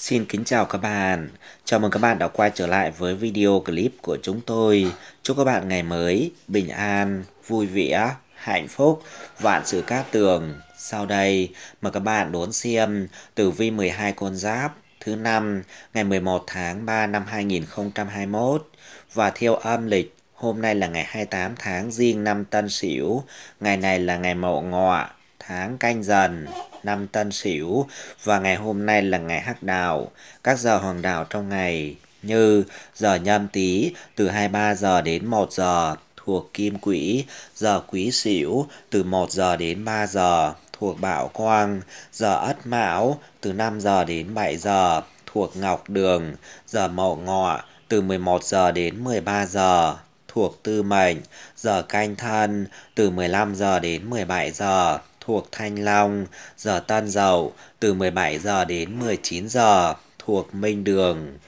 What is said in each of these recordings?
Xin kính chào các bạn. Chào mừng các bạn đã quay trở lại với video clip của chúng tôi. Chúc các bạn ngày mới bình an, vui vẻ, hạnh phúc, vạn sự cát tường. Sau đây, mời các bạn đón xem tử vi 12 con giáp thứ năm ngày 11 tháng 3 năm 2021 và theo âm lịch Hôm nay là ngày 28 tháng riêng năm Tân Sửu, ngày này là ngày Mậu Ngọ, tháng Canh Dần năm Tân Sửu và ngày hôm nay là ngày Hắc Đạo. Các giờ hoàng đạo trong ngày như giờ nhâm tý từ 23 giờ đến 1 giờ thuộc kim quỹ, giờ quý sửu từ 1 giờ đến 3 giờ thuộc bảo quang, giờ ất mão từ 5 giờ đến 7 giờ thuộc ngọc đường, giờ mậu ngọ từ 11 giờ đến 13 giờ thuộc tư mệnh, giờ canh thân từ 15 giờ đến 17 giờ thuộc Thanh Long, giờ tan dậu từ 17 giờ đến 19 giờ thuộc Minh Đường.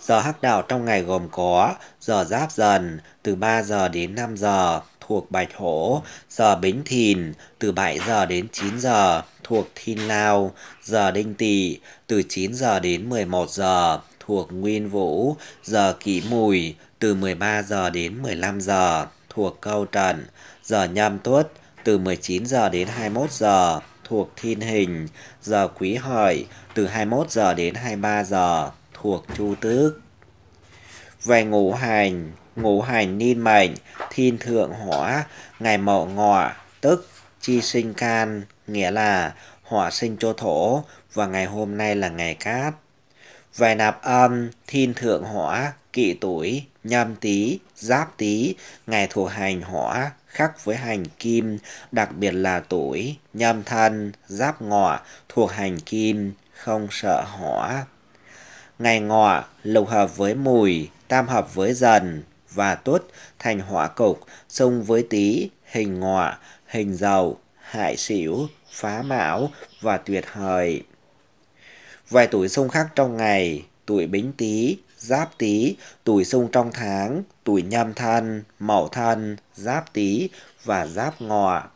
Giờ hắc đạo trong ngày gồm có giờ giáp dần từ 3 giờ đến 5 giờ thuộc Bạch Hổ, giờ Bính Thìn từ 7 giờ đến 9 giờ thuộc Thiên Lao, giờ Đinh Tỵ từ 9 giờ đến 11 giờ thuộc Nguyên Vũ, giờ Kỷ Mùi từ 13 giờ đến 15 giờ thuộc Câu Trần, giờ Nhâm Tuất từ 19 giờ đến 21 giờ thuộc thiên hình, giờ quý hợi từ 21 giờ đến 23 giờ thuộc chu tước. Về ngũ hành, ngũ hành niên mệnh, thiên thượng hỏa, ngày mậu ngọ, tức chi sinh can, nghĩa là hỏa sinh cho thổ và ngày hôm nay là ngày cát. Về nạp âm, thiên thượng hỏa, kỵ tuổi, nhâm tý, giáp tý, ngày thuộc hành hỏa, khắc với hành kim, đặc biệt là tuổi, nhâm thân, giáp ngọ thuộc hành kim, không sợ hỏa. Ngày ngọ, lục hợp với mùi, tam hợp với dần và tuất thành hỏa cục, xung với tý, hình ngọ, hình dầu, hại xỉu, phá mão và tuyệt hời. Vài tuổi xung khắc trong ngày, tuổi bính tý, Giáp Tý, tuổi xung trong tháng, tuổi Nhâm Thân, Mậu Thân, Giáp Tý và Giáp Ngọ.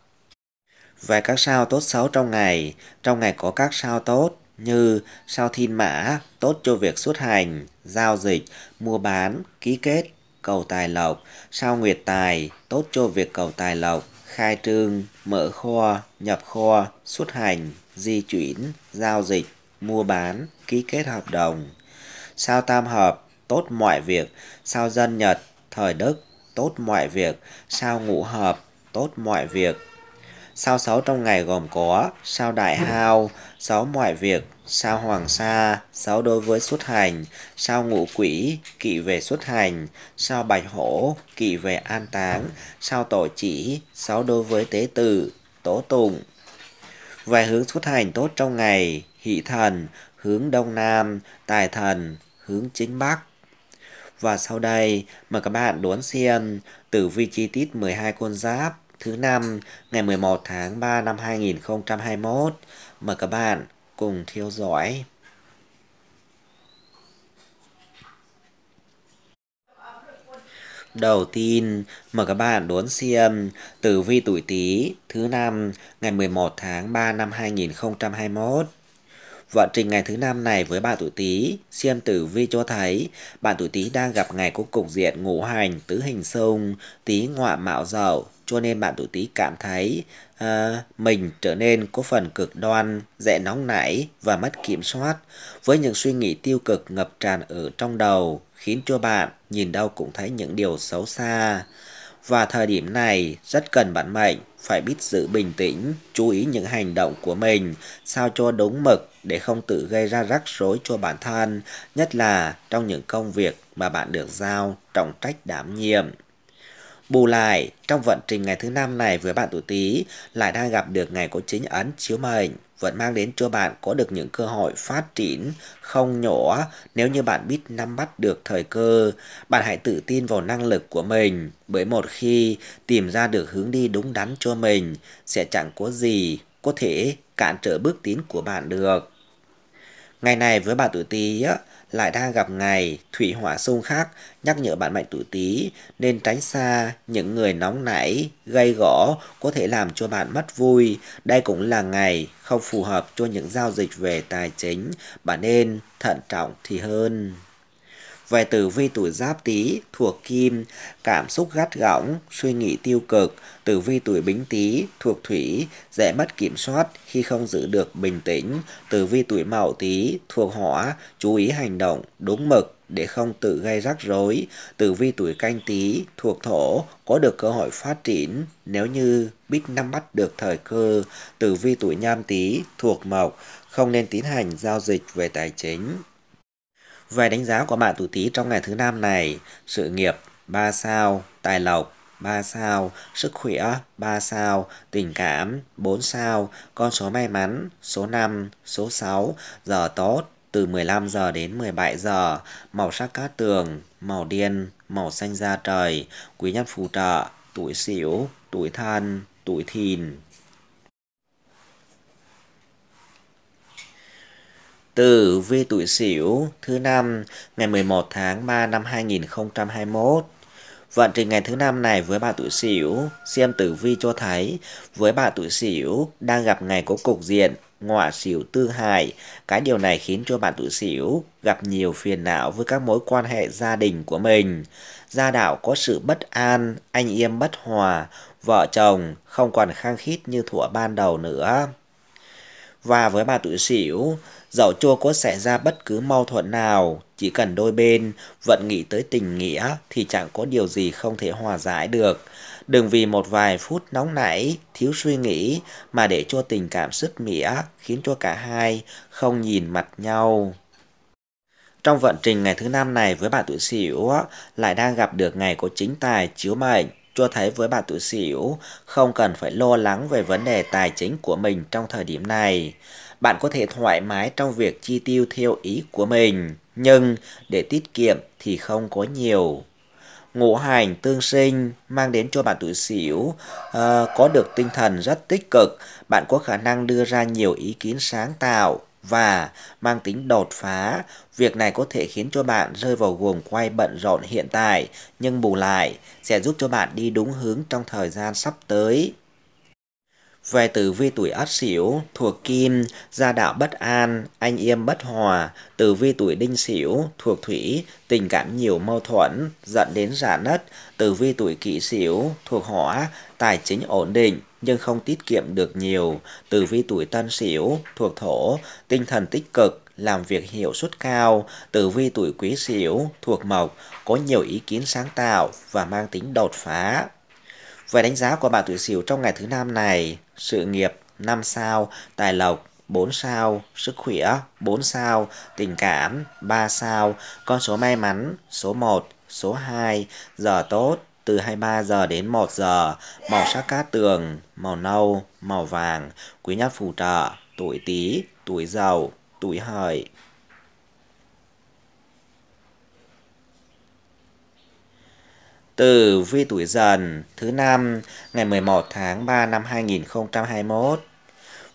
Về các sao tốt xấu trong ngày, trong ngày có các sao tốt như sao Thiên Mã, tốt cho việc xuất hành, giao dịch, mua bán, ký kết, cầu tài lộc, sao Nguyệt Tài, tốt cho việc cầu tài lộc, khai trương, mở kho, nhập kho, xuất hành, di chuyển, giao dịch, mua bán, ký kết hợp đồng sao tam hợp, tốt mọi việc, sao dân Nhật, thời Đức, tốt mọi việc, sao ngũ hợp, tốt mọi việc. Sao xấu trong ngày gồm có sao đại vâng. hao, xấu mọi việc, sao hoàng sa, xấu đối với xuất hành, sao ngũ quỷ, kỵ về xuất hành, sao bạch hổ, kỵ về an táng, sao tổ chỉ, xấu đối với tế tử, tố tụng. Về hướng xuất hành tốt trong ngày, hỷ thần, hướng Đông Nam, tài thần, hướng Chính Bắc. Và sau đây, mời các bạn đón xem tử vi chi tiết 12 con giáp thứ năm ngày 11 tháng 3 năm 2021. Mời các bạn cùng theo dõi. Đầu tiên, mời các bạn đón xem tử vi tuổi Tý thứ năm ngày 11 tháng 3 năm 2021. Vận trình ngày thứ năm này với bạn tuổi Tý, xem tử vi cho thấy bạn tuổi Tý đang gặp ngày có cục diện ngũ hành tứ hình xung, Tý ngọa mạo dậu, cho nên bạn tuổi Tý cảm thấy à, mình trở nên có phần cực đoan, dễ nóng nảy và mất kiểm soát với những suy nghĩ tiêu cực ngập tràn ở trong đầu khiến cho bạn nhìn đâu cũng thấy những điều xấu xa. Và thời điểm này rất cần bản mệnh phải biết giữ bình tĩnh, chú ý những hành động của mình, sao cho đúng mực để không tự gây ra rắc rối cho bản thân, nhất là trong những công việc mà bạn được giao trọng trách đảm nhiệm. Bù lại, trong vận trình ngày thứ năm này với bạn tuổi Tý lại đang gặp được ngày có chính ấn chiếu mệnh vẫn mang đến cho bạn có được những cơ hội phát triển không nhỏ nếu như bạn biết nắm bắt được thời cơ. Bạn hãy tự tin vào năng lực của mình, bởi một khi tìm ra được hướng đi đúng đắn cho mình sẽ chẳng có gì có thể cản trở bước tiến của bạn được. Ngày này với bạn tuổi Tý lại đang gặp ngày thủy hỏa xung khắc nhắc nhở bạn mệnh tuổi Tý nên tránh xa những người nóng nảy, gây gỗ có thể làm cho bạn mất vui. Đây cũng là ngày không phù hợp cho những giao dịch về tài chính, bạn nên thận trọng thì hơn về tử vi tuổi giáp tý thuộc kim, cảm xúc gắt gỏng, suy nghĩ tiêu cực, tử vi tuổi bính tý thuộc thủy, dễ mất kiểm soát khi không giữ được bình tĩnh, tử vi tuổi mậu tý thuộc hỏa, chú ý hành động đúng mực để không tự gây rắc rối. Tử vi tuổi canh Tý thuộc thổ có được cơ hội phát triển nếu như biết nắm bắt được thời cơ. Tử vi tuổi nham Tý thuộc mộc không nên tiến hành giao dịch về tài chính. Về đánh giá của bạn tuổi Tý trong ngày thứ năm này, sự nghiệp 3 sao, tài lộc 3 sao, sức khỏe 3 sao, tình cảm 4 sao, con số may mắn số 5, số 6, giờ tốt từ 15 giờ đến 17 giờ, màu sắc cát tường, màu điên, màu xanh da trời, quý nhân phù trợ, tuổi sửu, tuổi thân, tuổi thìn. Tử vi tuổi Sửu thứ năm ngày 11 tháng 3 năm 2021. Vận trình ngày thứ năm này với bạn tuổi Sửu, xem tử vi cho thấy với bạn tuổi Sửu đang gặp ngày có cục diện ngọa sửu tư hại. Cái điều này khiến cho bạn tuổi Sửu gặp nhiều phiền não với các mối quan hệ gia đình của mình. Gia đạo có sự bất an, anh em bất hòa, vợ chồng không còn khăng khít như thuở ban đầu nữa. Và với bạn tuổi Sửu, Dẫu chua có xảy ra bất cứ mâu thuẫn nào, chỉ cần đôi bên vẫn nghĩ tới tình nghĩa thì chẳng có điều gì không thể hòa giải được. Đừng vì một vài phút nóng nảy, thiếu suy nghĩ mà để cho tình cảm sức mỉa khiến cho cả hai không nhìn mặt nhau. Trong vận trình ngày thứ năm này với bạn tuổi sửu lại đang gặp được ngày có chính tài chiếu mệnh cho thấy với bạn tuổi sửu không cần phải lo lắng về vấn đề tài chính của mình trong thời điểm này bạn có thể thoải mái trong việc chi tiêu theo ý của mình, nhưng để tiết kiệm thì không có nhiều. Ngũ hành tương sinh mang đến cho bạn tuổi Sửu à, ờ, có được tinh thần rất tích cực, bạn có khả năng đưa ra nhiều ý kiến sáng tạo và mang tính đột phá. Việc này có thể khiến cho bạn rơi vào guồng quay bận rộn hiện tại, nhưng bù lại sẽ giúp cho bạn đi đúng hướng trong thời gian sắp tới. Về tử vi tuổi ất sửu thuộc kim, gia đạo bất an, anh yêm bất hòa, Tử vi tuổi đinh sửu thuộc thủy, tình cảm nhiều mâu thuẫn, dẫn đến giả nất, Tử vi tuổi kỷ sửu thuộc hỏa, tài chính ổn định nhưng không tiết kiệm được nhiều, Tử vi tuổi tân sửu thuộc thổ, tinh thần tích cực, làm việc hiệu suất cao, tử vi tuổi quý sửu thuộc mộc, có nhiều ý kiến sáng tạo và mang tính đột phá. Về đánh giá của bạn tuổi Sửu trong ngày thứ năm này, sự nghiệp 5 sao, tài lộc 4 sao, sức khỏe 4 sao, tình cảm 3 sao, con số may mắn số 1, số 2, giờ tốt từ 23 giờ đến 1 giờ, màu sắc cát tường, màu nâu, màu vàng, quý nhân phù trợ, tuổi Tý, tuổi Dậu, tuổi Hợi. Tử vi tuổi dần thứ năm ngày 11 tháng 3 năm 2021.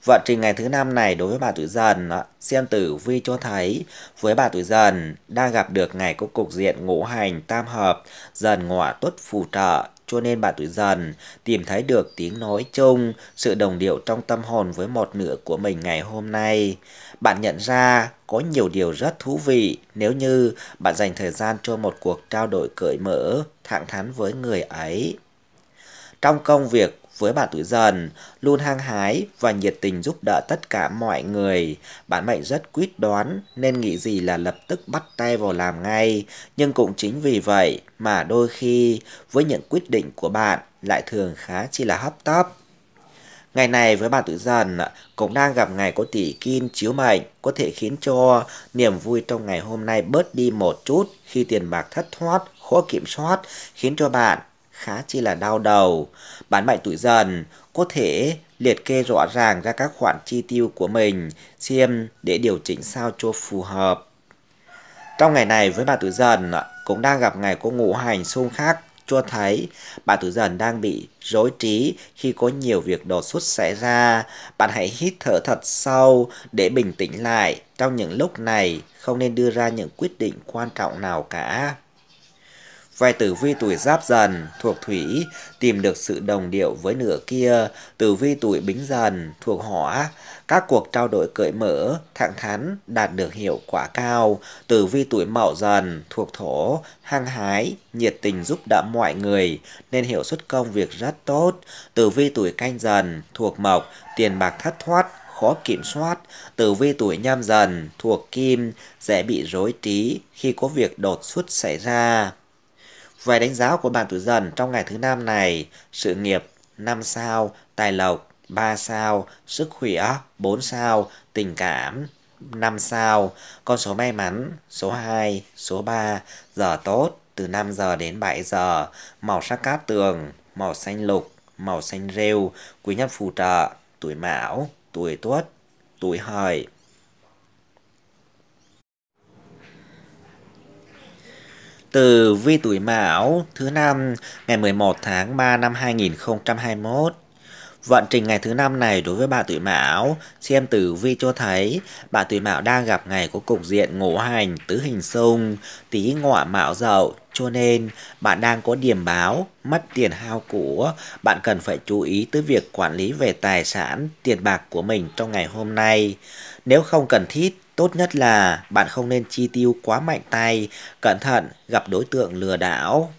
Vận trình ngày thứ năm này đối với bà tuổi dần xem tử vi cho thấy với bà tuổi dần đang gặp được ngày có cục diện ngũ hành tam hợp dần ngọa tuất phù trợ cho nên bà tuổi dần tìm thấy được tiếng nói chung, sự đồng điệu trong tâm hồn với một nửa của mình ngày hôm nay. Bạn nhận ra có nhiều điều rất thú vị nếu như bạn dành thời gian cho một cuộc trao đổi cởi mở, thẳng thắn với người ấy. Trong công việc với bạn tuổi dần, luôn hăng hái và nhiệt tình giúp đỡ tất cả mọi người. Bạn mệnh rất quyết đoán nên nghĩ gì là lập tức bắt tay vào làm ngay, nhưng cũng chính vì vậy mà đôi khi với những quyết định của bạn lại thường khá chi là hấp tấp. Ngày này với bạn tuổi dần cũng đang gặp ngày có tỷ kim chiếu mệnh có thể khiến cho niềm vui trong ngày hôm nay bớt đi một chút khi tiền bạc thất thoát, khó kiểm soát khiến cho bạn khá chi là đau đầu. Bán mạnh tuổi dần có thể liệt kê rõ ràng ra các khoản chi tiêu của mình xem để điều chỉnh sao cho phù hợp. Trong ngày này với bà tuổi dần cũng đang gặp ngày có ngũ hành xung khắc cho thấy bà tuổi dần đang bị rối trí khi có nhiều việc đột xuất xảy ra. Bạn hãy hít thở thật sâu để bình tĩnh lại. Trong những lúc này không nên đưa ra những quyết định quan trọng nào cả. Về tử vi tuổi giáp dần thuộc thủy tìm được sự đồng điệu với nửa kia, tử vi tuổi bính dần thuộc hỏa, các cuộc trao đổi cởi mở, thẳng thắn đạt được hiệu quả cao, tử vi tuổi mậu dần thuộc thổ, hăng hái, nhiệt tình giúp đỡ mọi người nên hiệu suất công việc rất tốt, tử vi tuổi canh dần thuộc mộc, tiền bạc thất thoát, khó kiểm soát, tử vi tuổi nhâm dần thuộc kim, dễ bị rối trí khi có việc đột xuất xảy ra. Về đánh giá của bạn tuổi dần trong ngày thứ năm này, sự nghiệp 5 sao, tài lộc 3 sao, sức khỏe 4 sao, tình cảm 5 sao, con số may mắn số 2, số 3, giờ tốt từ 5 giờ đến 7 giờ, màu sắc cát tường, màu xanh lục, màu xanh rêu, quý nhân phù trợ, tuổi mão, tuổi tuất, tuổi hợi. từ vi tuổi Mão thứ năm ngày 11 tháng 3 năm 2021. Vận trình ngày thứ năm này đối với bà tuổi Mão, xem tử vi cho thấy bà tuổi Mão đang gặp ngày có cục diện ngũ hành tứ hình xung, tí ngọ mão dậu, cho nên bạn đang có điểm báo mất tiền hao của, bạn cần phải chú ý tới việc quản lý về tài sản, tiền bạc của mình trong ngày hôm nay. Nếu không cần thiết Tốt nhất là bạn không nên chi tiêu quá mạnh tay, cẩn thận gặp đối tượng lừa đảo.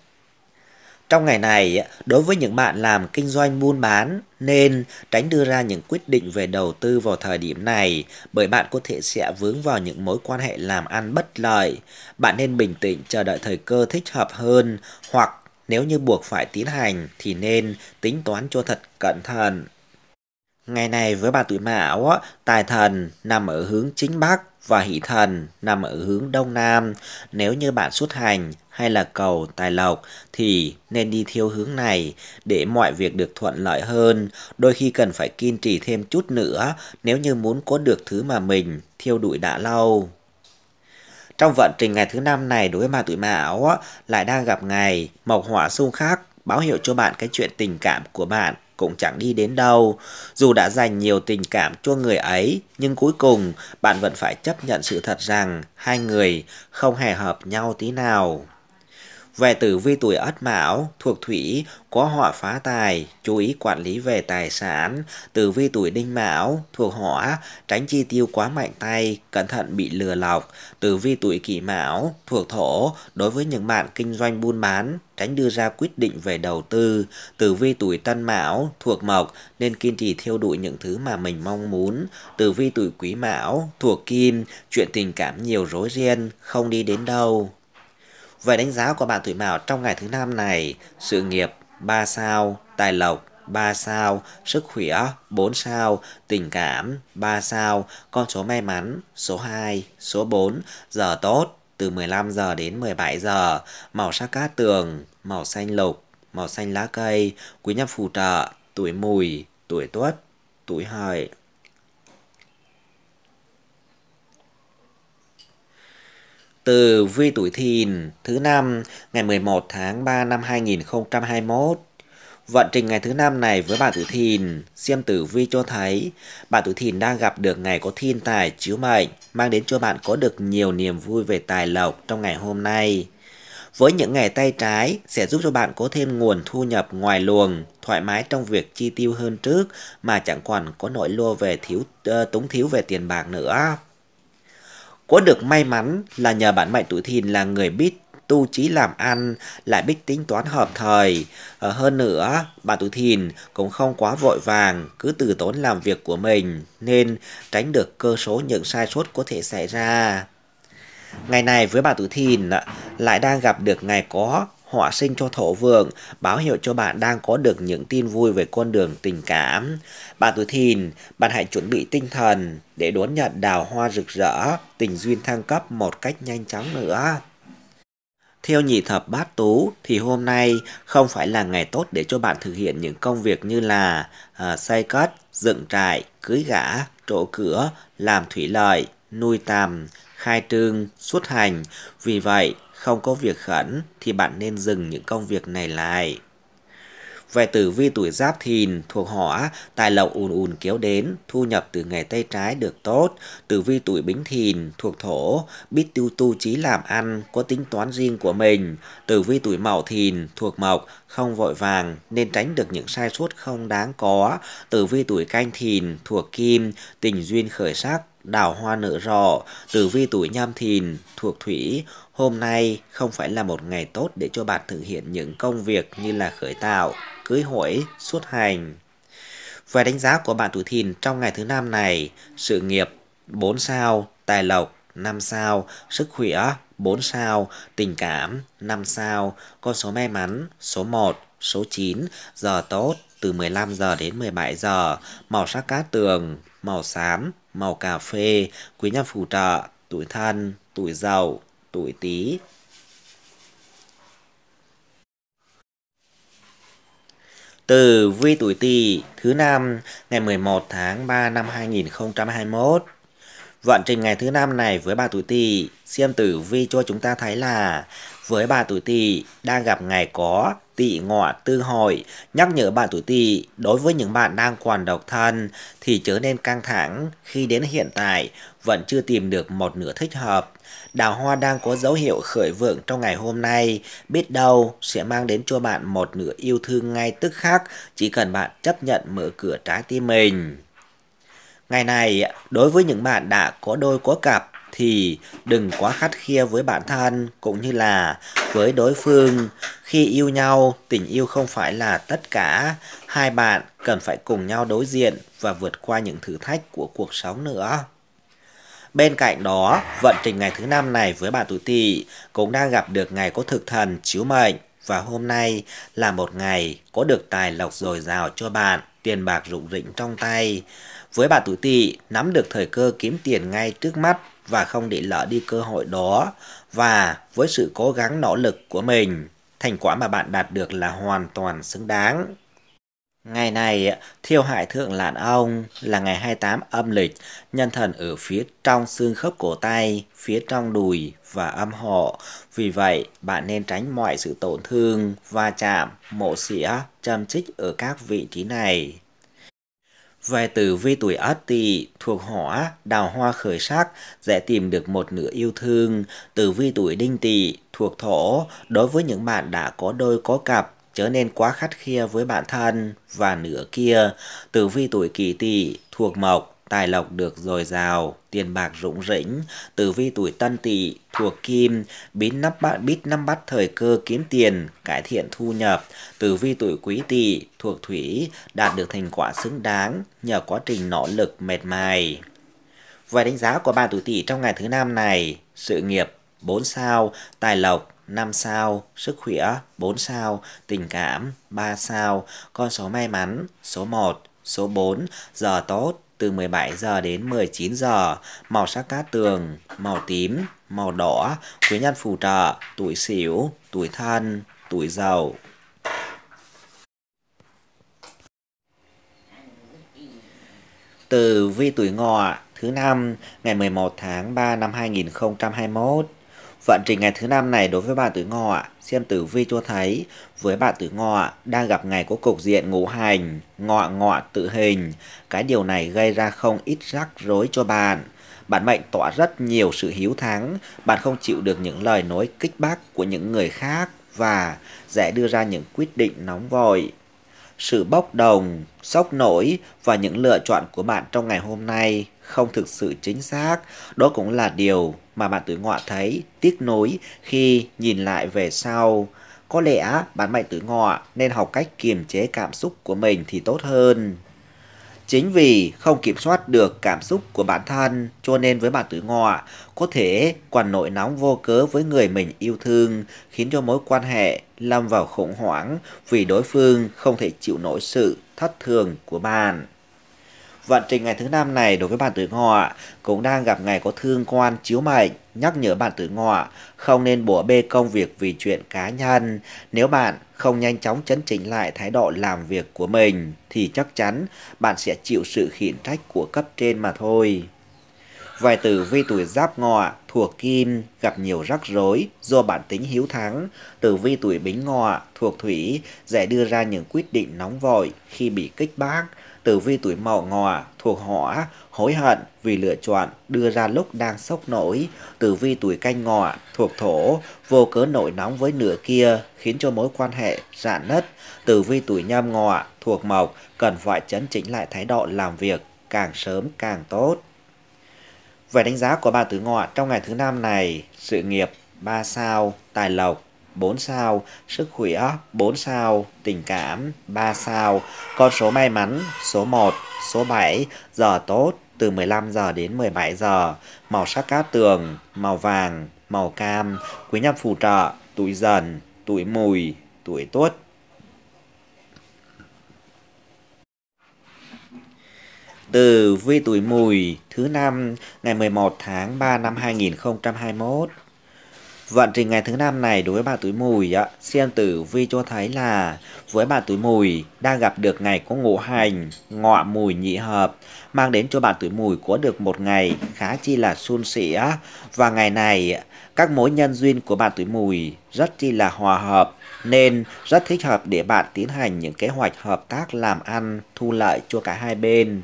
Trong ngày này, đối với những bạn làm kinh doanh buôn bán, nên tránh đưa ra những quyết định về đầu tư vào thời điểm này, bởi bạn có thể sẽ vướng vào những mối quan hệ làm ăn bất lợi. Bạn nên bình tĩnh chờ đợi thời cơ thích hợp hơn, hoặc nếu như buộc phải tiến hành thì nên tính toán cho thật cẩn thận. Ngày này với bà tuổi mão, tài thần nằm ở hướng chính bắc và hỷ thần nằm ở hướng đông nam. Nếu như bạn xuất hành hay là cầu tài lộc thì nên đi theo hướng này để mọi việc được thuận lợi hơn. Đôi khi cần phải kiên trì thêm chút nữa nếu như muốn có được thứ mà mình thiêu đuổi đã lâu. Trong vận trình ngày thứ năm này đối với bà tuổi mão lại đang gặp ngày mộc hỏa xung khắc báo hiệu cho bạn cái chuyện tình cảm của bạn cũng chẳng đi đến đâu. Dù đã dành nhiều tình cảm cho người ấy, nhưng cuối cùng bạn vẫn phải chấp nhận sự thật rằng hai người không hề hợp nhau tí nào. Về tử vi tuổi Ất Mão, thuộc thủy, có họa phá tài, chú ý quản lý về tài sản. Tử vi tuổi Đinh Mão, thuộc hỏa, tránh chi tiêu quá mạnh tay, cẩn thận bị lừa lọc. Tử vi tuổi Kỷ Mão, thuộc thổ, đối với những bạn kinh doanh buôn bán, tránh đưa ra quyết định về đầu tư. Tử vi tuổi Tân Mão, thuộc mộc, nên kiên trì theo đuổi những thứ mà mình mong muốn. Tử vi tuổi Quý Mão, thuộc kim, chuyện tình cảm nhiều rối ren, không đi đến đâu. Vậy đánh giá của bạn tuổi Mão trong ngày thứ năm này, sự nghiệp 3 sao, tài lộc 3 sao, sức khỏe 4 sao, tình cảm 3 sao, con số may mắn số 2, số 4, giờ tốt từ 15 giờ đến 17 giờ, màu sắc cát tường, màu xanh lục, màu xanh lá cây, quý nhân phù trợ, tuổi mùi, tuổi tuất, tuổi hợi. từ Vi Tuổi Thìn thứ năm ngày 11 tháng 3 năm 2021. Vận trình ngày thứ năm này với bà Tuổi Thìn, xem tử vi cho thấy bà Tuổi Thìn đang gặp được ngày có thiên tài chiếu mệnh, mang đến cho bạn có được nhiều niềm vui về tài lộc trong ngày hôm nay. Với những ngày tay trái sẽ giúp cho bạn có thêm nguồn thu nhập ngoài luồng, thoải mái trong việc chi tiêu hơn trước mà chẳng còn có nỗi lo về thiếu uh, túng thiếu về tiền bạc nữa. Cô được may mắn là nhờ bạn mệnh tuổi thìn là người biết tu trí làm ăn, lại biết tính toán hợp thời. Ở ờ, hơn nữa, bạn tuổi thìn cũng không quá vội vàng, cứ từ tốn làm việc của mình, nên tránh được cơ số những sai sót có thể xảy ra. Ngày này với bà tuổi thìn lại đang gặp được ngày có họa sinh cho thổ vượng, báo hiệu cho bạn đang có được những tin vui về con đường tình cảm. Bạn tuổi thìn, bạn hãy chuẩn bị tinh thần để đón nhận đào hoa rực rỡ, tình duyên thăng cấp một cách nhanh chóng nữa. Theo nhị thập bát tú thì hôm nay không phải là ngày tốt để cho bạn thực hiện những công việc như là à, xây cất, dựng trại, cưới gã, trổ cửa, làm thủy lợi, nuôi tầm, khai trương, xuất hành. Vì vậy, không có việc khẩn thì bạn nên dừng những công việc này lại. Về tử vi tuổi giáp thìn thuộc hỏa, tài lộc ùn ùn kéo đến, thu nhập từ nghề tay trái được tốt. Tử vi tuổi bính thìn thuộc thổ, biết tiêu tu trí làm ăn, có tính toán riêng của mình. Tử vi tuổi mậu thìn thuộc mộc, không vội vàng nên tránh được những sai suất không đáng có. Tử vi tuổi canh thìn thuộc kim, tình duyên khởi sắc, đào hoa nở rộ, tử vi tuổi nhâm thìn, thuộc thủy, hôm nay không phải là một ngày tốt để cho bạn thực hiện những công việc như là khởi tạo, cưới hỏi, xuất hành. Về đánh giá của bạn tuổi thìn trong ngày thứ năm này, sự nghiệp 4 sao, tài lộc 5 sao, sức khỏe 4 sao, tình cảm 5 sao, con số may mắn số 1, số 9, giờ tốt từ 15 giờ đến 17 giờ, màu sắc cát tường màu xám, màu cà phê, quý nhân phù trợ, tuổi thân, tuổi giàu, tuổi tý. Từ vi tuổi tỵ thứ năm ngày 11 tháng 3 năm 2021. Vận trình ngày thứ năm này với bà tuổi tỵ, xem tử vi cho chúng ta thấy là với bà tuổi tỵ đang gặp ngày có tỵ ngọ tương hội nhắc nhở bạn tuổi tỵ đối với những bạn đang còn độc thân thì chớ nên căng thẳng khi đến hiện tại vẫn chưa tìm được một nửa thích hợp đào hoa đang có dấu hiệu khởi vượng trong ngày hôm nay biết đâu sẽ mang đến cho bạn một nửa yêu thương ngay tức khắc chỉ cần bạn chấp nhận mở cửa trái tim mình ngày này đối với những bạn đã có đôi có cặp thì đừng quá khắt khe với bản thân cũng như là với đối phương. Khi yêu nhau, tình yêu không phải là tất cả. Hai bạn cần phải cùng nhau đối diện và vượt qua những thử thách của cuộc sống nữa. Bên cạnh đó, vận trình ngày thứ năm này với bạn tuổi tỵ cũng đang gặp được ngày có thực thần chiếu mệnh và hôm nay là một ngày có được tài lộc dồi dào cho bạn, tiền bạc rụng rỉnh trong tay. Với bạn tuổi tỵ, nắm được thời cơ kiếm tiền ngay trước mắt và không để lỡ đi cơ hội đó. Và với sự cố gắng nỗ lực của mình, thành quả mà bạn đạt được là hoàn toàn xứng đáng. Ngày này, thiêu hại thượng lạn ông là ngày 28 âm lịch, nhân thần ở phía trong xương khớp cổ tay, phía trong đùi và âm hộ. Vì vậy, bạn nên tránh mọi sự tổn thương, va chạm, mổ xỉa, châm chích ở các vị trí này. Vài từ vi tuổi Ất Tỵ thuộc hỏa, đào hoa khởi sắc, dễ tìm được một nửa yêu thương. Từ vi tuổi Đinh Tỵ thuộc thổ, đối với những bạn đã có đôi có cặp, trở nên quá khắt khe với bản thân và nửa kia. Từ vi tuổi Kỷ Tỵ thuộc mộc, tài lộc được dồi dào, tiền bạc rủng rỉnh, tử vi tuổi tân tỵ thuộc kim, biết năm bắt biết năm bắt thời cơ kiếm tiền, cải thiện thu nhập, tử vi tuổi quý tỵ thuộc thủy, đạt được thành quả xứng đáng nhờ quá trình nỗ lực mệt mài. Vài đánh giá của ba tuổi tỵ trong ngày thứ năm này, sự nghiệp 4 sao, tài lộc 5 sao, sức khỏe 4 sao, tình cảm 3 sao, con số may mắn số 1, số 4, giờ tốt từ 17 giờ đến 19 giờ, màu sắc cát tường, màu tím, màu đỏ, quý nhân phù trợ, tuổi xỉu, tuổi thân, tuổi giàu. Từ vi tuổi ngọ thứ năm ngày 11 tháng 3 năm 2021 Vận trình ngày thứ năm này đối với bạn tuổi ngọ xem tử vi cho thấy với bạn tuổi ngọ đang gặp ngày có cục diện ngũ hành, ngọ ngọ tự hình. Cái điều này gây ra không ít rắc rối cho bạn. Bạn mệnh tỏ rất nhiều sự hiếu thắng, bạn không chịu được những lời nói kích bác của những người khác và dễ đưa ra những quyết định nóng vội. Sự bốc đồng, sốc nổi và những lựa chọn của bạn trong ngày hôm nay không thực sự chính xác, đó cũng là điều mà bạn tuổi ngọ thấy tiếc nối khi nhìn lại về sau. Có lẽ bạn mệnh tuổi ngọ nên học cách kiềm chế cảm xúc của mình thì tốt hơn. Chính vì không kiểm soát được cảm xúc của bản thân cho nên với bạn tuổi ngọ có thể quằn nội nóng vô cớ với người mình yêu thương khiến cho mối quan hệ lâm vào khủng hoảng vì đối phương không thể chịu nổi sự thất thường của bạn. Vận trình ngày thứ năm này đối với bản tử ngọ cũng đang gặp ngày có thương quan chiếu mệnh, nhắc nhở bản tử ngọ không nên bủa bê công việc vì chuyện cá nhân. Nếu bạn không nhanh chóng chấn chỉnh lại thái độ làm việc của mình thì chắc chắn bạn sẽ chịu sự khiển trách của cấp trên mà thôi. Vài tử vi tuổi giáp ngọ, thuộc kim, gặp nhiều rắc rối do bản tính hiếu thắng. Tử vi tuổi bính ngọ, thuộc thủy, dễ đưa ra những quyết định nóng vội khi bị kích bác tử vi tuổi mậu ngọ thuộc hỏa hối hận vì lựa chọn đưa ra lúc đang sốc nổi tử vi tuổi canh ngọ thuộc thổ vô cớ nổi nóng với nửa kia khiến cho mối quan hệ rạn nứt tử vi tuổi nhâm ngọ thuộc mộc cần phải chấn chỉnh lại thái độ làm việc càng sớm càng tốt về đánh giá của bà tử ngọ trong ngày thứ năm này sự nghiệp ba sao tài lộc 4 sao, sức khỏe 4 sao, tình cảm 3 sao, con số may mắn số 1, số 7, giờ tốt từ 15 giờ đến 17 giờ, màu sắc cát tường, màu vàng, màu cam, quý nhân phù trợ, tuổi dần, tuổi mùi, tuổi tuất. Từ vi tuổi mùi thứ năm ngày 11 tháng 3 năm 2021 Vận trình ngày thứ năm này đối với bà tuổi mùi xem tử vi cho thấy là với bà tuổi mùi đang gặp được ngày có ngũ hành, ngọ mùi nhị hợp, mang đến cho bà tuổi mùi có được một ngày khá chi là suôn sĩ và ngày này các mối nhân duyên của bạn tuổi mùi rất chi là hòa hợp nên rất thích hợp để bạn tiến hành những kế hoạch hợp tác làm ăn thu lợi cho cả hai bên.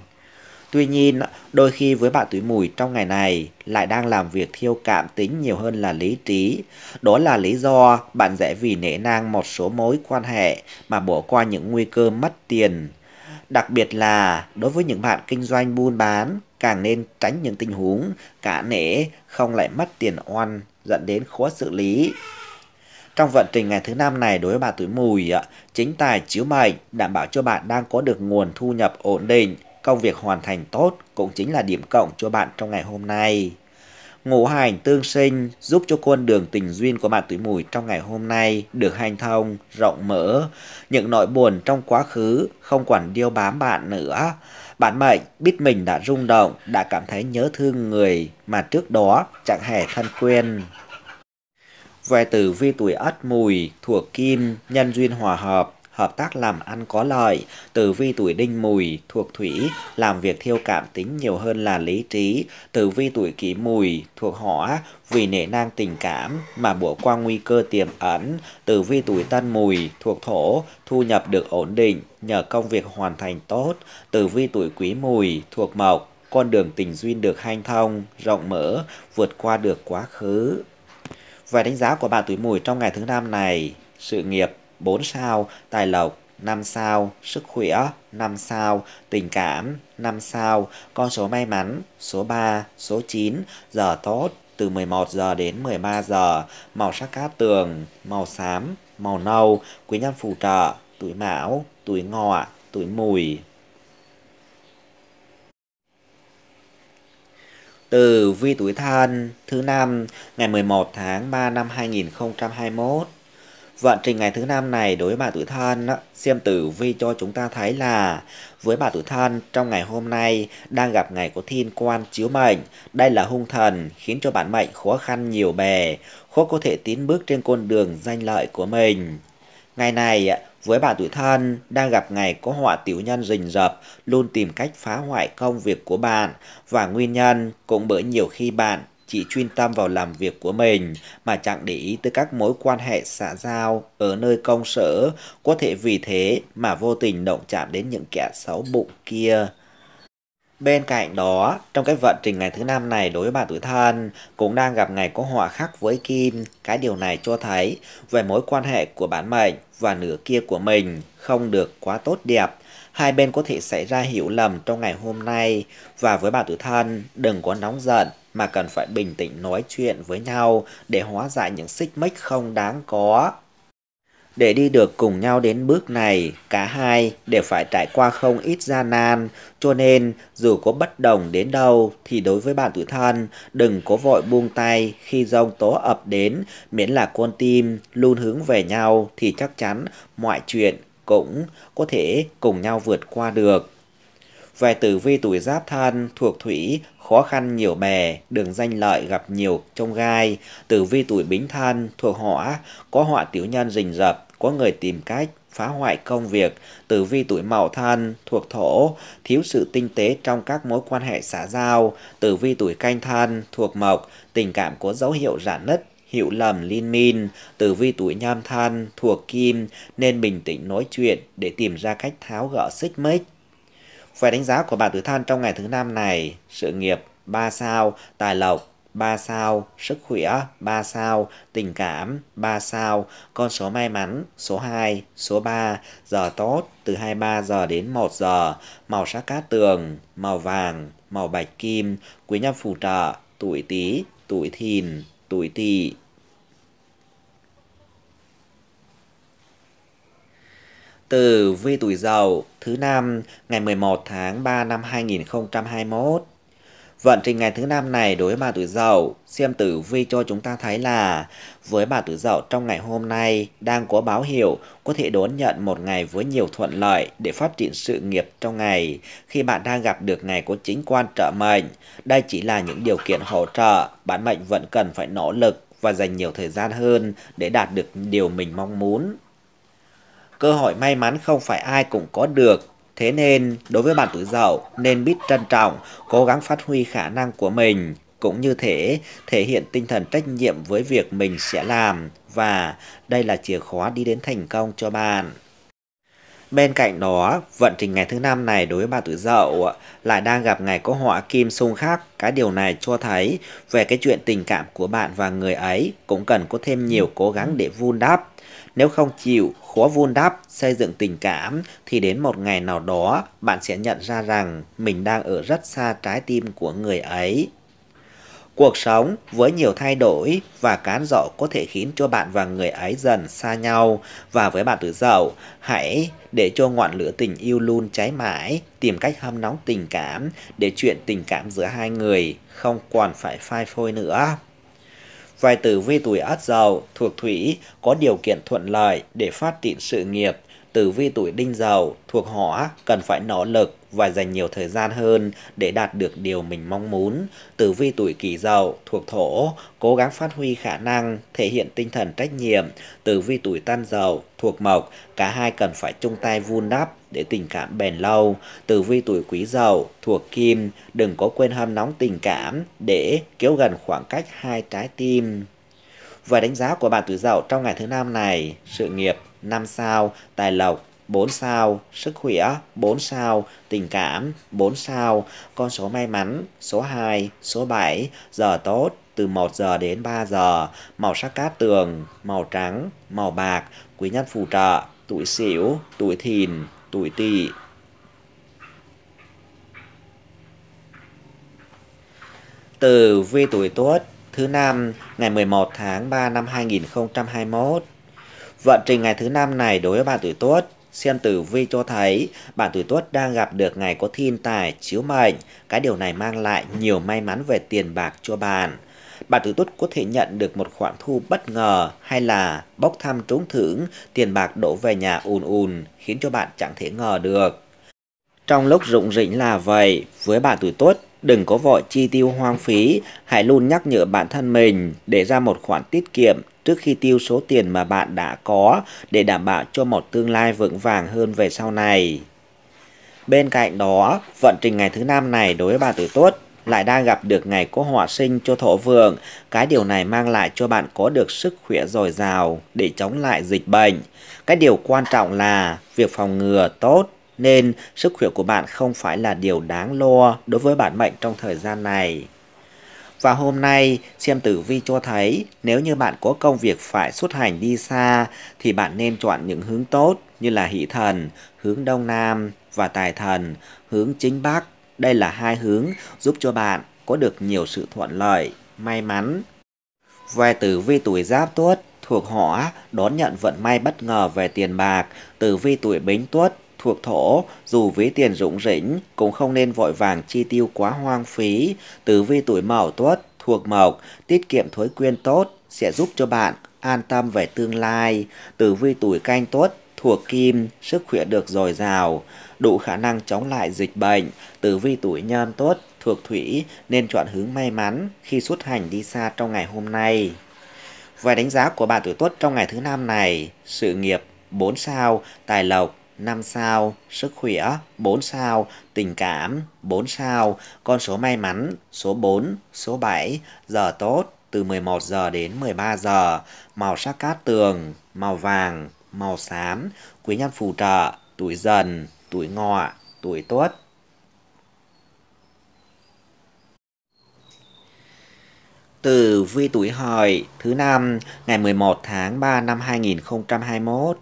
Tuy nhiên, đôi khi với bạn tuổi mùi trong ngày này lại đang làm việc thiêu cảm tính nhiều hơn là lý trí. Đó là lý do bạn dễ vì nể nang một số mối quan hệ mà bỏ qua những nguy cơ mất tiền. Đặc biệt là đối với những bạn kinh doanh buôn bán, càng nên tránh những tình huống cả nể không lại mất tiền oan dẫn đến khó xử lý. Trong vận trình ngày thứ năm này đối với bạn tuổi mùi, chính tài chiếu mệnh đảm bảo cho bạn đang có được nguồn thu nhập ổn định, công việc hoàn thành tốt cũng chính là điểm cộng cho bạn trong ngày hôm nay. Ngũ hành tương sinh giúp cho con đường tình duyên của bạn tuổi mùi trong ngày hôm nay được hành thông, rộng mở. Những nỗi buồn trong quá khứ không quản điêu bám bạn nữa. Bạn mệnh biết mình đã rung động, đã cảm thấy nhớ thương người mà trước đó chẳng hề thân quen. Về tử vi tuổi ất mùi, thuộc kim, nhân duyên hòa hợp, hợp tác làm ăn có lợi, tử vi tuổi đinh mùi thuộc thủy, làm việc theo cảm tính nhiều hơn là lý trí, tử vi tuổi kỷ mùi thuộc hỏa, vì nể nang tình cảm mà bỏ qua nguy cơ tiềm ẩn, tử vi tuổi tân mùi thuộc thổ, thu nhập được ổn định nhờ công việc hoàn thành tốt, tử vi tuổi quý mùi thuộc mộc, con đường tình duyên được hanh thông, rộng mở, vượt qua được quá khứ. Và đánh giá của bà tuổi mùi trong ngày thứ năm này, sự nghiệp 4 sao, tài lộc 5 sao, sức khỏe 5 sao, tình cảm 5 sao, con số may mắn số 3, số 9, giờ tốt từ 11 giờ đến 13 giờ, màu sắc cát tường, màu xám, màu nâu, quý nhân phù trợ, tuổi mão, tuổi ngọ, tuổi mùi. Từ vi tuổi thân thứ năm ngày 11 tháng 3 năm 2021 Vận trình ngày thứ năm này đối với bà tuổi thân, xem tử vi cho chúng ta thấy là với bà tuổi thân trong ngày hôm nay đang gặp ngày có thiên quan chiếu mệnh. Đây là hung thần khiến cho bản mệnh khó khăn nhiều bề, khó có thể tiến bước trên con đường danh lợi của mình. Ngày này, với bà tuổi thân, đang gặp ngày có họa tiểu nhân rình rập, luôn tìm cách phá hoại công việc của bạn và nguyên nhân cũng bởi nhiều khi bạn chỉ chuyên tâm vào làm việc của mình mà chẳng để ý tới các mối quan hệ xã giao ở nơi công sở, có thể vì thế mà vô tình động chạm đến những kẻ xấu bụng kia. Bên cạnh đó, trong cái vận trình ngày thứ năm này đối với bà tuổi thân cũng đang gặp ngày có họa khắc với Kim. Cái điều này cho thấy về mối quan hệ của bản mệnh và nửa kia của mình không được quá tốt đẹp hai bên có thể xảy ra hiểu lầm trong ngày hôm nay và với bạn tử thân đừng có nóng giận mà cần phải bình tĩnh nói chuyện với nhau để hóa giải những xích mích không đáng có. Để đi được cùng nhau đến bước này, cả hai đều phải trải qua không ít gian nan, cho nên dù có bất đồng đến đâu thì đối với bạn tự thân, đừng có vội buông tay khi dông tố ập đến, miễn là con tim luôn hướng về nhau thì chắc chắn mọi chuyện cũng có thể cùng nhau vượt qua được. Về tử vi tuổi giáp thân, thuộc thủy, khó khăn nhiều bè đường danh lợi gặp nhiều trong gai. Tử vi tuổi bính thân, thuộc hỏa, có họa tiểu nhân rình rập, có người tìm cách phá hoại công việc. Tử vi tuổi mậu thân, thuộc thổ, thiếu sự tinh tế trong các mối quan hệ xã giao. Tử vi tuổi canh thân, thuộc mộc, tình cảm có dấu hiệu rạn nứt, Hiệu lầm Lin Min, tử vi tuổi nham than, thuộc kim nên bình tĩnh nói chuyện để tìm ra cách tháo gỡ xích mích. Về đánh giá của bạn tuổi than trong ngày thứ năm này, sự nghiệp 3 sao, tài lộc 3 sao, sức khỏe 3 sao, tình cảm 3 sao, con số may mắn số 2, số 3, giờ tốt từ 23 giờ đến 1 giờ, màu sắc cát tường, màu vàng, màu bạch kim, quý nhân phù trợ, tuổi Tý, tuổi Thìn tuổi tỵ Từ vi tuổi dậu thứ năm ngày 11 tháng 3 năm 2021 Vận trình ngày thứ năm này đối với bà tuổi dậu, xem tử vi cho chúng ta thấy là với bà tuổi dậu trong ngày hôm nay đang có báo hiệu có thể đón nhận một ngày với nhiều thuận lợi để phát triển sự nghiệp trong ngày khi bạn đang gặp được ngày có chính quan trợ mệnh. Đây chỉ là những điều kiện hỗ trợ, bản mệnh vẫn cần phải nỗ lực và dành nhiều thời gian hơn để đạt được điều mình mong muốn. Cơ hội may mắn không phải ai cũng có được Thế nên, đối với bạn tuổi dậu nên biết trân trọng, cố gắng phát huy khả năng của mình. Cũng như thế, thể hiện tinh thần trách nhiệm với việc mình sẽ làm và đây là chìa khóa đi đến thành công cho bạn. Bên cạnh đó, vận trình ngày thứ năm này đối với bà tuổi dậu lại đang gặp ngày có họa kim xung khắc. Cái điều này cho thấy về cái chuyện tình cảm của bạn và người ấy cũng cần có thêm nhiều cố gắng để vun đắp nếu không chịu khó vun đắp, xây dựng tình cảm thì đến một ngày nào đó bạn sẽ nhận ra rằng mình đang ở rất xa trái tim của người ấy. Cuộc sống với nhiều thay đổi và cán dọ có thể khiến cho bạn và người ấy dần xa nhau. Và với bạn tử dậu, hãy để cho ngọn lửa tình yêu luôn cháy mãi, tìm cách hâm nóng tình cảm để chuyện tình cảm giữa hai người không còn phải phai phôi nữa. Vài tử vi tuổi Ất giàu thuộc thủy có điều kiện thuận lợi để phát triển sự nghiệp. Tử vi tuổi đinh giàu thuộc hỏa cần phải nỗ lực và dành nhiều thời gian hơn để đạt được điều mình mong muốn. Tử vi tuổi kỷ giàu thuộc thổ, cố gắng phát huy khả năng, thể hiện tinh thần trách nhiệm. Tử vi tuổi tân giàu thuộc mộc, cả hai cần phải chung tay vun đắp để tình cảm bền lâu. Từ vi tuổi quý dậu thuộc kim, đừng có quên hâm nóng tình cảm để kéo gần khoảng cách hai trái tim. Và đánh giá của bạn tuổi dậu trong ngày thứ năm này, sự nghiệp 5 sao, tài lộc 4 sao, sức khỏe 4 sao, tình cảm 4 sao, con số may mắn số 2, số 7, giờ tốt từ 1 giờ đến 3 giờ, màu sắc cát tường, màu trắng, màu bạc, quý nhân phù trợ, tuổi sửu, tuổi thìn, tuổi tỵ từ vi tuổi tuất thứ năm ngày 11 tháng 3 năm 2021. Vận trình ngày thứ năm này đối với bạn tuổi tuất Xem tử vi cho thấy bạn tuổi tuất đang gặp được ngày có thiên tài chiếu mệnh. Cái điều này mang lại nhiều may mắn về tiền bạc cho bạn bà Tử tuất có thể nhận được một khoản thu bất ngờ hay là bốc thăm trúng thưởng, tiền bạc đổ về nhà ùn ùn, khiến cho bạn chẳng thể ngờ được. Trong lúc rụng rỉnh là vậy, với bà Tử tuất đừng có vội chi tiêu hoang phí, hãy luôn nhắc nhở bản thân mình để ra một khoản tiết kiệm trước khi tiêu số tiền mà bạn đã có để đảm bảo cho một tương lai vững vàng hơn về sau này. Bên cạnh đó, vận trình ngày thứ năm này đối với bà tuổi tuất lại đang gặp được ngày có họa sinh cho thổ vượng. Cái điều này mang lại cho bạn có được sức khỏe dồi dào để chống lại dịch bệnh. Cái điều quan trọng là việc phòng ngừa tốt nên sức khỏe của bạn không phải là điều đáng lo đối với bản mệnh trong thời gian này. Và hôm nay, xem tử vi cho thấy nếu như bạn có công việc phải xuất hành đi xa thì bạn nên chọn những hướng tốt như là hỷ thần, hướng đông nam và tài thần, hướng chính bắc đây là hai hướng giúp cho bạn có được nhiều sự thuận lợi, may mắn. Về tử vi tuổi giáp tuất thuộc hỏa đón nhận vận may bất ngờ về tiền bạc, tử vi tuổi bính tuất thuộc thổ, dù ví tiền rủng rỉnh cũng không nên vội vàng chi tiêu quá hoang phí. Tử vi tuổi mậu tuất thuộc mộc, tiết kiệm thói quen tốt sẽ giúp cho bạn an tâm về tương lai. Tử vi tuổi canh tuất thuộc kim, sức khỏe được dồi dào, đủ khả năng chống lại dịch bệnh, Tử vi tuổi nhâm tốt, thuộc thủy nên chọn hướng may mắn khi xuất hành đi xa trong ngày hôm nay. Về đánh giá của bạn tuổi tuất trong ngày thứ năm này, sự nghiệp 4 sao, tài lộc 5 sao, sức khỏe 4 sao, tình cảm 4 sao, con số may mắn số 4, số 7, giờ tốt từ 11 giờ đến 13 giờ, màu sắc cát tường, màu vàng, màu xám, quý nhân phù trợ, tuổi dần, tuổi ngọ, tuổi tuất. tử vi tuổi hợi thứ năm ngày 11 tháng 3 năm 2021.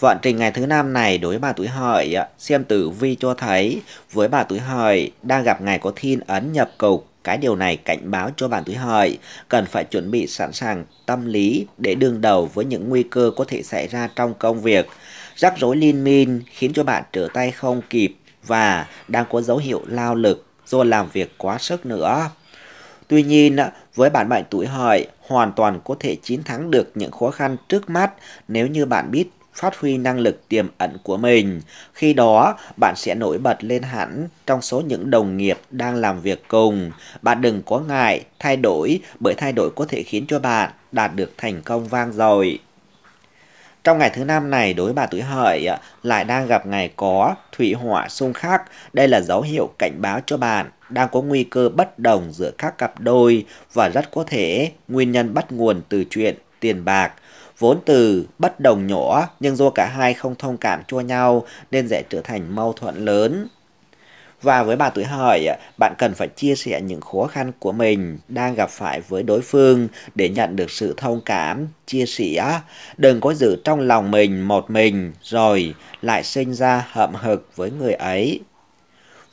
Vận trình ngày thứ năm này đối với bà tuổi hợi, xem tử vi cho thấy với bà tuổi hợi đang gặp ngày có thiên ấn nhập cục. Cái điều này cảnh báo cho bạn tuổi hợi cần phải chuẩn bị sẵn sàng tâm lý để đương đầu với những nguy cơ có thể xảy ra trong công việc. Rắc rối liên minh khiến cho bạn trở tay không kịp và đang có dấu hiệu lao lực do làm việc quá sức nữa. Tuy nhiên, với bản mệnh tuổi hợi, hoàn toàn có thể chiến thắng được những khó khăn trước mắt nếu như bạn biết phát huy năng lực tiềm ẩn của mình. Khi đó, bạn sẽ nổi bật lên hẳn trong số những đồng nghiệp đang làm việc cùng. Bạn đừng có ngại thay đổi bởi thay đổi có thể khiến cho bạn đạt được thành công vang dội. Trong ngày thứ năm này, đối bà tuổi hợi lại đang gặp ngày có thủy hỏa xung khắc. Đây là dấu hiệu cảnh báo cho bạn đang có nguy cơ bất đồng giữa các cặp đôi và rất có thể nguyên nhân bắt nguồn từ chuyện tiền bạc. Vốn từ bất đồng nhỏ nhưng do cả hai không thông cảm cho nhau nên dễ trở thành mâu thuẫn lớn. Và với bài tuổi hợi, bạn cần phải chia sẻ những khó khăn của mình đang gặp phải với đối phương để nhận được sự thông cảm, chia sẻ. Đừng có giữ trong lòng mình một mình rồi lại sinh ra hậm hực với người ấy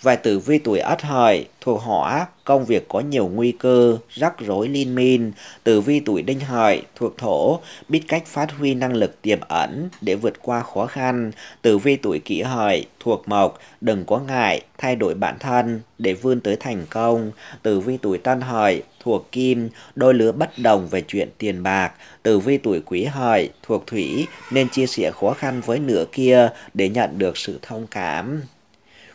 và tử vi tuổi ất hợi thuộc hỏa, công việc có nhiều nguy cơ, rắc rối liên minh. Tử vi tuổi đinh hợi thuộc thổ, biết cách phát huy năng lực tiềm ẩn để vượt qua khó khăn. Tử vi tuổi kỷ hợi thuộc mộc, đừng có ngại, thay đổi bản thân để vươn tới thành công. Tử vi tuổi tân hợi thuộc kim, đôi lứa bất đồng về chuyện tiền bạc. Tử vi tuổi quý hợi thuộc thủy nên chia sẻ khó khăn với nửa kia để nhận được sự thông cảm.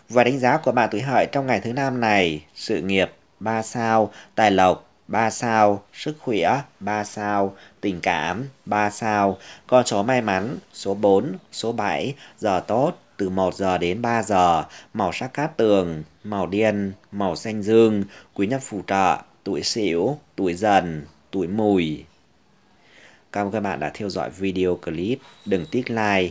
Và đánh giá của bạn tuổi hợi trong ngày thứ năm này, sự nghiệp 3 sao, tài lộc 3 sao, sức khỏe 3 sao, tình cảm 3 sao, con số may mắn số 4, số 7, giờ tốt từ 1 giờ đến 3 giờ, màu sắc cát tường, màu điên, màu xanh dương, quý nhân phù trợ, tuổi sửu, tuổi dần, tuổi mùi. Cảm ơn các bạn đã theo dõi video clip. Đừng tiếc like,